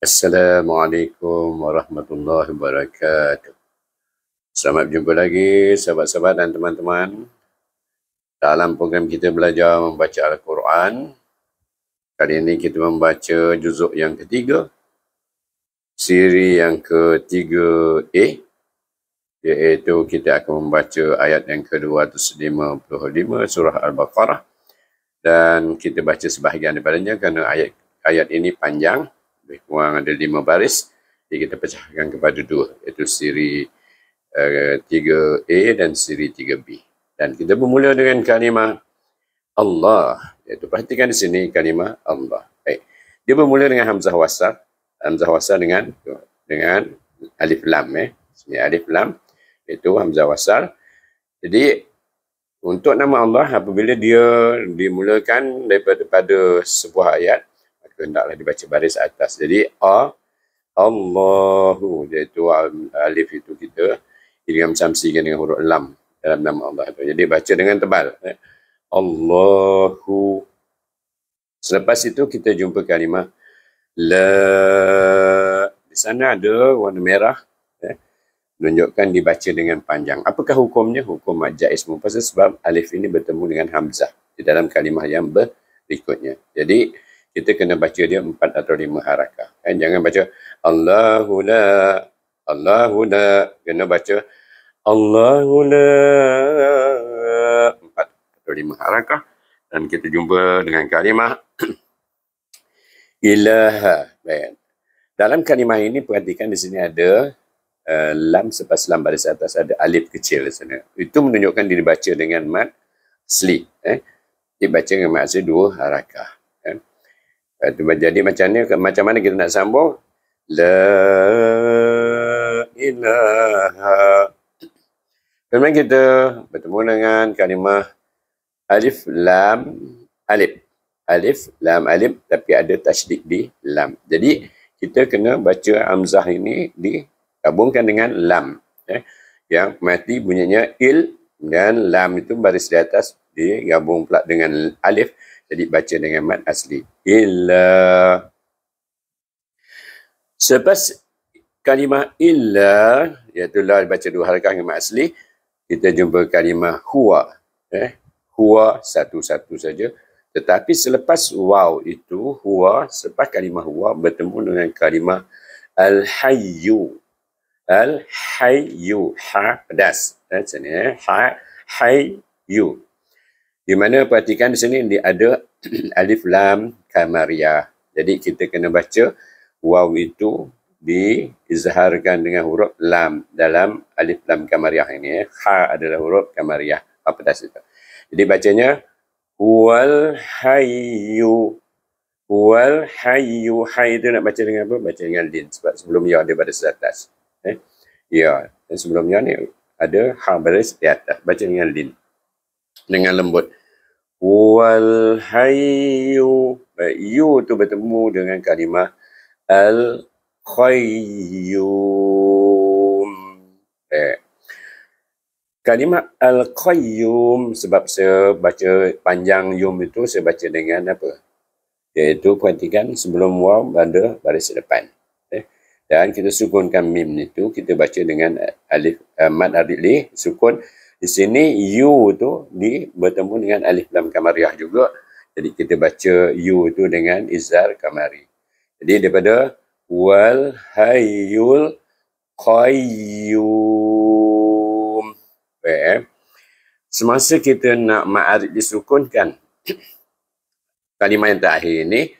Assalamualaikum warahmatullahi wabarakatuh. Selamat jumpa lagi sahabat-sahabat dan teman-teman dalam program kita belajar membaca Al-Quran. Kali ini kita membaca juzuk yang ketiga. Siri yang ketiga A. Iaitu kita akan membaca ayat yang ke-255 surah Al-Baqarah. Dan kita baca sebahagian daripadanya kerana ayat ayat ini panjang lebih kurang ada lima baris. Jadi kita pecahkan kepada dua, iaitu siri uh, eh, 3A dan siri Tiga b Dan kita bermula dengan kalimah Allah. Iaitu perhatikan di sini kalimah Allah. Baik. Dia bermula dengan Hamzah Wasar. Hamzah Wasar dengan dengan Alif Lam. Eh. Sini Alif Lam. Iaitu Hamzah Wasar. Jadi, untuk nama Allah, apabila dia dimulakan daripada, daripada sebuah ayat, ke hendaklah dibaca baris atas. Jadi A, Allahu, iaitu alif itu kita, dengan samsi dengan huruf lam dalam nama Allah itu. Jadi baca dengan tebal. Eh. Allahu. Selepas itu kita jumpa kalimah la. Di sana ada warna merah. Eh. Menunjukkan dibaca dengan panjang. Apakah hukumnya? Hukum majais mumpasa sebab alif ini bertemu dengan hamzah di dalam kalimah yang berikutnya. Jadi, kita kena baca dia empat atau lima harakah. Eh, Jangan baca Allahu la, Kena baca Allahu Empat atau lima harakah. Dan kita jumpa dengan kalimah. Ilaha. Baik. Dalam kalimah ini perhatikan di sini ada uh, lam selepas lam baris atas ada alif kecil di sana. Itu menunjukkan dia dibaca dengan mat sli. Eh? Dibaca dengan mat sli dua harakah. Eh, jadi macam ni, macam mana kita nak sambung? La ilaha. Kemudian kita bertemu dengan kalimah alif lam alif. Alif lam alif tapi ada tajdid di lam. Jadi kita kena baca Amzah ini digabungkan dengan lam. Eh? Yang mati bunyinya il dan lam itu baris di atas digabung pula dengan alif. Jadi baca dengan mat asli. Illa. Selepas kalimah illa, iaitu lah baca dua harakah dengan mat asli, kita jumpa kalimah huwa. Eh? Huwa satu-satu saja. Tetapi selepas wow itu, huwa, selepas kalimah huwa bertemu dengan kalimah al-hayyu. Al-hayyu. Ha, pedas. Eh, macam ni. Eh? Ha, hayyu. Di mana perhatikan di sini ada alif lam kamariah. Jadi kita kena baca waw itu diizharkan dengan huruf lam dalam alif lam kamariah ini. Ya. Ha adalah huruf kamariah. Apa dah situ. Jadi bacanya wal hayyu wal hayyu hay itu nak baca dengan apa? Baca dengan din sebab sebelum ya ada pada atas. Eh? Ya, dan sebelumnya ni ada ha baris di atas. Baca dengan din dengan lembut wal hayyu baik yu tu bertemu dengan kalimah al qayyum eh kalimah al qayyum sebab saya baca panjang yum itu saya baca dengan apa iaitu perhatikan sebelum waw pada baris depan eh dan kita sukunkan mim itu kita baca dengan alif uh, mad adli sukun di sini U tu di bertemu dengan Alif Lam Kamariah juga. Jadi kita baca U tu dengan Izar Kamari. Jadi daripada Wal Hayyul Qayyum. Okay. Eh. Semasa kita nak ma'arif disukunkan kalimah yang terakhir ini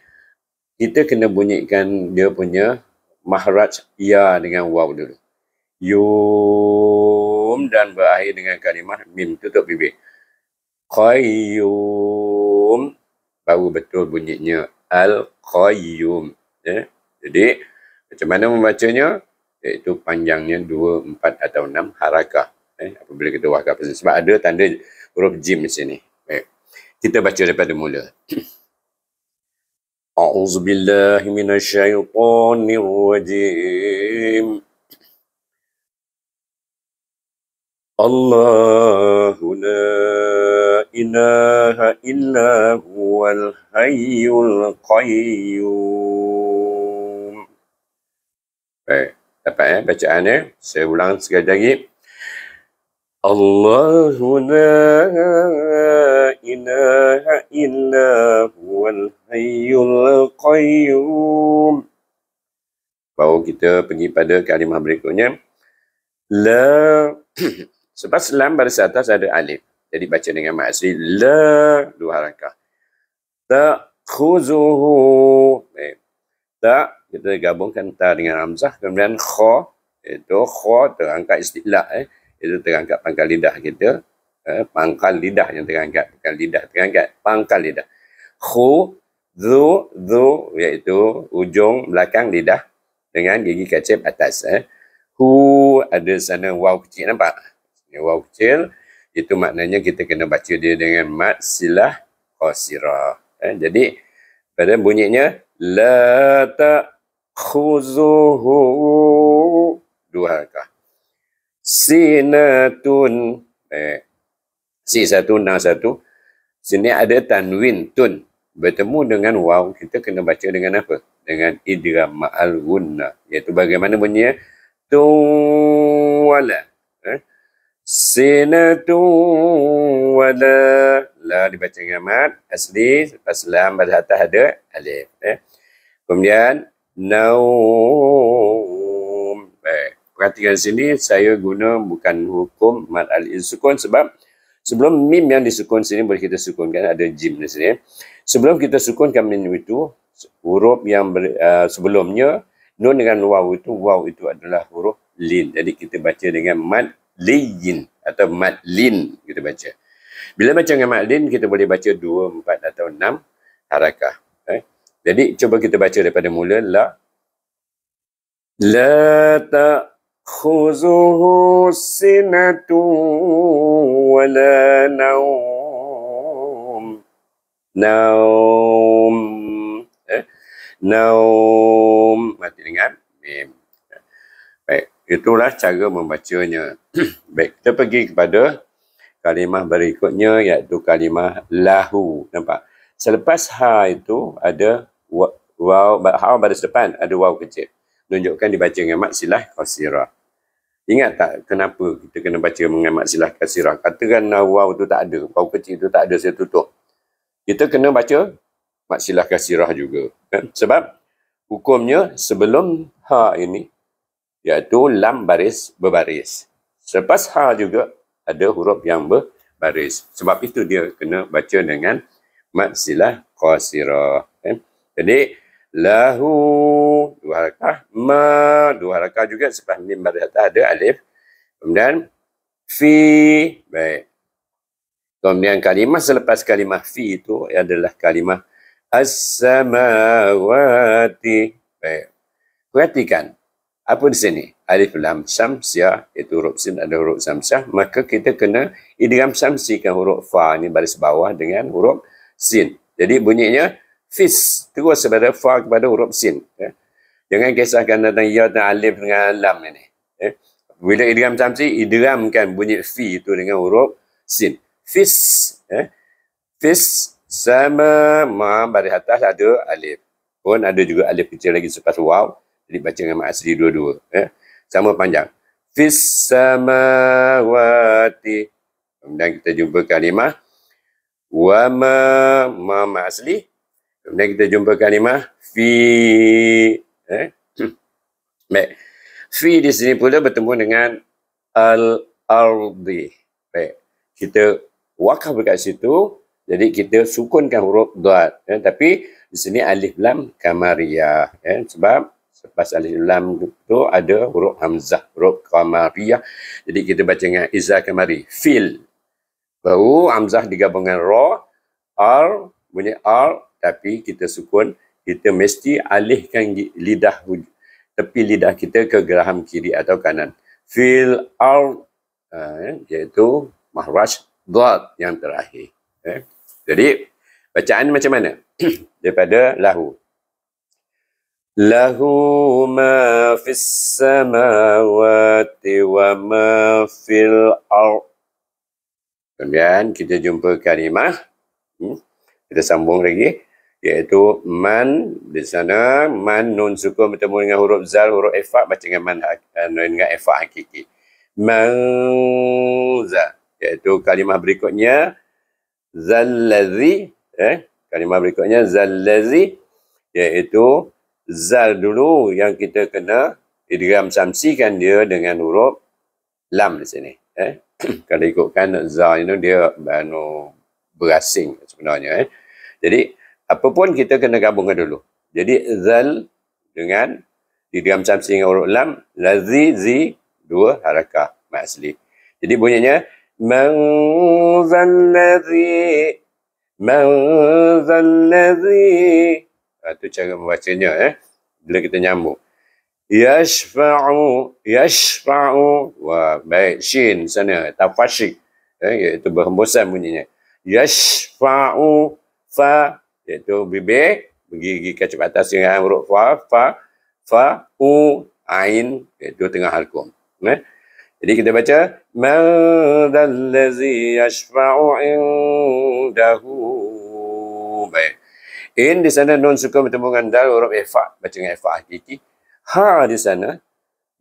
kita kena bunyikan dia punya mahraj ya dengan waw dulu. Yuh dan berakhir dengan kalimah mim tutup bibir. Qayyum baru betul bunyinya al-qayyum. Eh? Jadi macam mana membacanya? Iaitu panjangnya dua empat atau enam harakah. Eh? Apabila kita wakaf sebab ada tanda huruf jim di sini. Baik. Kita baca daripada mula. أعوذ بالله الله لا إله إلا هو الحي القيوم Baik, dapat ya bacaan ya. Saya ulang sekali lagi. الله لا إله إلا هو الحي القيوم Baru kita pergi pada kalimah berikutnya. La Sebab lam baris atas ada alif. Jadi baca dengan mak asri. La dua harakah. ta khuzuhu. Eh. ta kita gabungkan ta dengan hamzah. Kemudian kha. Itu eh, kha terangkat istilah. Eh. Itu terangkat pangkal lidah kita. Eh, pangkal lidah yang terangkat. pangkal lidah terangkat. Pangkal lidah. Khu. Zu. Zu. Iaitu ujung belakang lidah. Dengan gigi kecil atas. Eh. Hu. Ada sana wow kecil. Nampak? Waw Itu maknanya kita kena baca dia dengan mat silah qasirah. Eh, jadi pada bunyinya la ta khuzuhu dua harakah. Sinatun eh si satu na satu sini ada tanwin tun bertemu dengan waw kita kena baca dengan apa? Dengan idgham ma'al gunnah iaitu bagaimana bunyinya tu wala sinatu wala la dibaca dengan mat asli selam pada hatta ada alif eh kemudian naum eh perhatikan sini saya guna bukan hukum mat al sukun sebab sebelum mim yang disukun sini boleh kita sukunkan ada jim di sini sebelum kita sukunkan mim itu huruf yang ber, uh, sebelumnya nun dengan waw itu waw itu adalah huruf lin jadi kita baca dengan mat liyin atau matlin kita baca. Bila baca dengan matlin kita boleh baca dua, empat atau enam harakah. Eh? Jadi cuba kita baca daripada mula la la ta khuzuhu sinatu wala naum naum eh? naum mati dengan mim Itulah cara membacanya. Baik, kita pergi kepada kalimah berikutnya iaitu kalimah lahu. Nampak? Selepas ha itu ada waw, ha baris depan ada waw kecil. Tunjukkan dibaca dengan maksilah kosirah. Ingat tak kenapa kita kena baca dengan maksilah kasirah? Katakan waw itu tak ada, waw kecil itu tak ada, saya tutup. Kita kena baca maksilah kasirah juga. Eh, sebab hukumnya sebelum ha ini, iaitu lam baris berbaris. Selepas ha juga ada huruf yang berbaris. Sebab itu dia kena baca dengan mat silah qasirah. Eh? Jadi lahu dua harakah ma dua harakah juga selepas lim baris atas ada alif. Kemudian fi baik. Kemudian kalimah selepas kalimah fi itu adalah kalimah as-samawati. Baik. Perhatikan apa di sini? Alif lam Sam Syah itu huruf sin ada huruf Sam Syah Maka kita kena idgham syamsikan huruf fa ni baris bawah dengan huruf sin. Jadi bunyinya fis. Terus kepada fa kepada huruf sin. Eh? Jangan kisahkan tentang ya dan alif dengan lam ini. Eh? Bila idgham syamsi, idghamkan bunyi fi itu dengan huruf sin. Fis. Eh? Fis sama ma baris atas ada alif. Pun ada juga alif kecil lagi sepas waw. Jadi baca dengan Ma'asri dua-dua. ya, Sama panjang. Fissamawati. Kemudian kita jumpa kalimah. Wa ma ma ma'asri. Kemudian kita jumpa kalimah. Fi. Eh? Baik. Fi di sini pula bertemu dengan al-ardi. Baik. Kita wakaf dekat situ. Jadi kita sukunkan huruf duat. Eh? Ya. Tapi di sini alif lam kamariyah. Eh? Ya. Sebab Lepas alif lam tu ada huruf hamzah, huruf kamariyah. Jadi kita baca dengan izza kamari, fil. Baru hamzah digabung dengan ra, ar, bunyi ar tapi kita sukun, kita mesti alihkan lidah tepi lidah kita ke geraham kiri atau kanan. Fil ar eh, iaitu mahraj dhad yang terakhir. Eh. Jadi bacaan macam mana? Daripada lahu. له ما wa السماوات وما في الأرض Kemudian kita jumpa kalimah. Hmm? Kita sambung lagi. Iaitu man di sana. Man nun suku bertemu dengan huruf zal, huruf efak. baca dengan man nun eh, dengan efak hakiki. Man Iaitu kalimah berikutnya. Zal lazi. Eh? Kalimah berikutnya. Zal lazi. Iaitu zal dulu yang kita kena idgham samsikan dia dengan huruf lam di sini eh kalau ikutkan zal itu dia anu berasing sebenarnya eh jadi apapun kita kena gabungkan dulu jadi zal dengan idgham samsi dengan huruf lam lazi zi dua harakah masli jadi bunyinya man zal ladzi man zal ladzi itu cara membacanya eh. Bila kita nyambung. Yashfa'u, yashfa'u. Wah, baik. Shin sana. Tafasik. Eh, iaitu berhembusan bunyinya. Yashfa'u fa. Iaitu bibir. Pergi, pergi kacau atas dengan huruf fa. Fa. Fa. U. Ain. Iaitu tengah halkum. Eh? Jadi kita baca man dallazi yashfa'u indahu baik In di sana non suka bertemu dengan dal huruf efa baca dengan efa hakiki. Ha di sana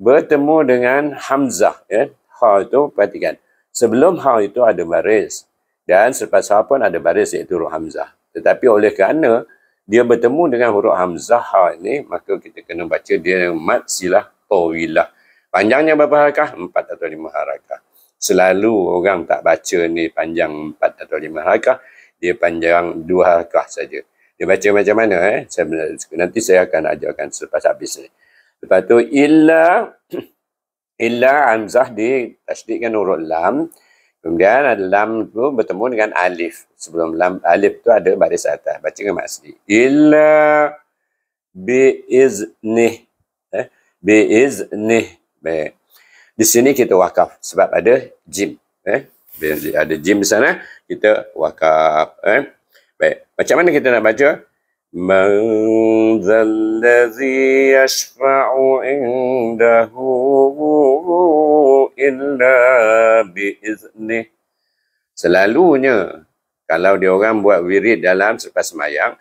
bertemu dengan hamzah ya. Ha itu perhatikan. Sebelum ha itu ada baris dan selepas ha pun ada baris iaitu huruf hamzah. Tetapi oleh kerana dia bertemu dengan huruf hamzah ha ini maka kita kena baca dia mat silah tawilah. Panjangnya berapa harakah? Empat atau lima harakah. Selalu orang tak baca ni panjang empat atau lima harakah. Dia panjang dua harakah saja. Dia baca macam mana eh? Saya, nanti saya akan ajarkan selepas habis ni. Lepas tu, illa illa amzah di tasdikkan huruf lam. Kemudian ada lam tu bertemu dengan alif. Sebelum lam, alif tu ada baris atas. Baca dengan maksudnya. Illa bi'iznih. Eh? Bi'iznih. Baik. Di sini kita wakaf sebab ada jim. Eh? Ada jim di sana, kita wakaf. Eh? Macam mana kita nak baca? Man zallazi yashfa'u indahu illa bi'iznih. Selalunya, kalau dia orang buat wirid dalam selepas semayang,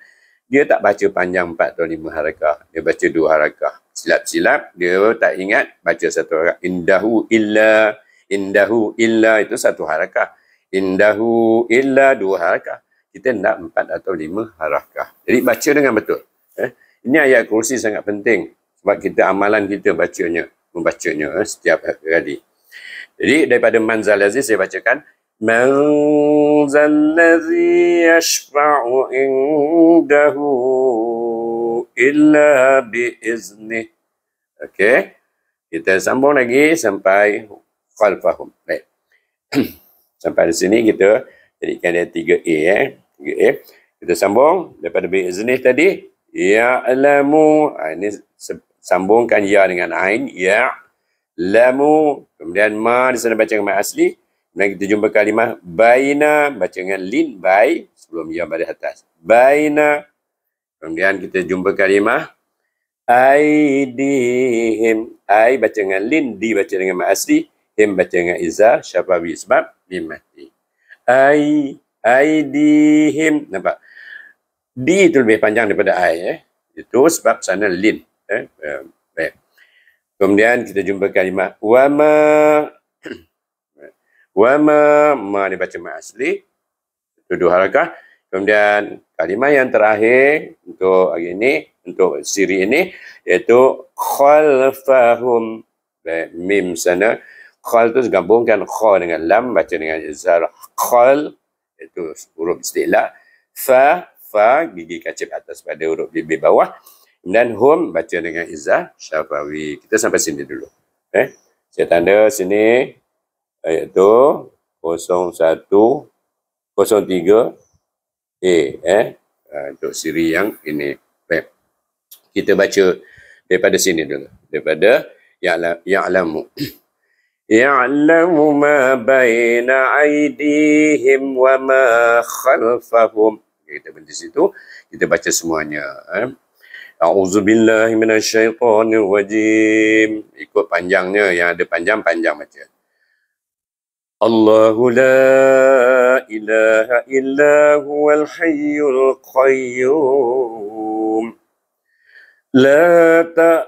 dia tak baca panjang 4 atau 5 harakah. Dia baca 2 harakah. Silap-silap, dia tak ingat baca satu harakah. Indahu illa, indahu illa itu satu harakah. Indahu illa dua harakah kita nak empat atau lima harakah. Jadi baca dengan betul. Eh? Ini ayat kursi sangat penting sebab kita amalan kita bacanya, membacanya eh, setiap kali. Jadi daripada manzal aziz saya bacakan manzal ladzi yashfa'u indahu illa bi izni. Okey. Kita sambung lagi sampai khalfahum. Baik. sampai di sini kita jadi kan dia 3A eh. 3A. Kita sambung daripada bi iznih tadi. Ya lamu. Ha, ini sambungkan ya dengan ain. Ya lamu. Kemudian ma di sana baca dengan asli. Kemudian kita jumpa kalimah baina. Baca dengan lin bai. Sebelum ya pada atas. Baina. Kemudian kita jumpa kalimah Aidihim Ai baca dengan lin, di baca dengan asli Him baca dengan izah, syafawi Sebab lin ai ai dihim nampak di itu lebih panjang daripada ai eh itu sebab sana lin eh baik kemudian kita jumpa kalimah wama wama ma ni baca ma asli itu dua harakah kemudian kalimah yang terakhir untuk hari ini untuk siri ini iaitu khalfahum baik mim sana Khal itu gabungkan kha dengan lam, baca dengan izhar. Khal, itu huruf istilah. Fa, fa, gigi kacip atas pada huruf bibi bawah. Dan hum, baca dengan izah, syafawi. Kita sampai sini dulu. Eh? Saya tanda sini, iaitu 0103 A. Eh? Ah, untuk siri yang ini. Baik. Kita baca daripada sini dulu. Daripada ya'lamu. Ya يعلم ما بين wa ma khalfahum kita berhenti situ kita baca semuanya eh? A'udzubillahi minasyaitonir rajim ikut panjangnya yang ada panjang panjang baca Allahu la ilaha illa huwal hayyul qayyum la ta'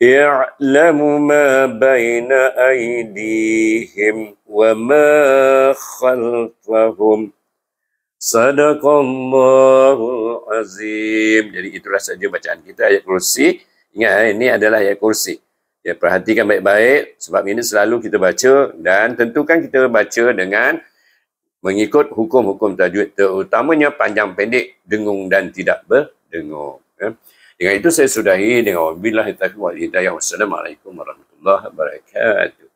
اعلموا ما بين أيديهم وما خلفهم صدق الله العظيم jadi itulah saja bacaan kita ayat kursi ingat eh, ini adalah ayat kursi ya perhatikan baik-baik sebab ini selalu kita baca dan tentukan kita baca dengan mengikut hukum-hukum tajwid terutamanya panjang pendek dengung dan tidak berdengung ya. Dengan itu saya sudahi dengan wabillahi taufiq wal hidayah. Wassalamualaikum warahmatullahi wabarakatuh.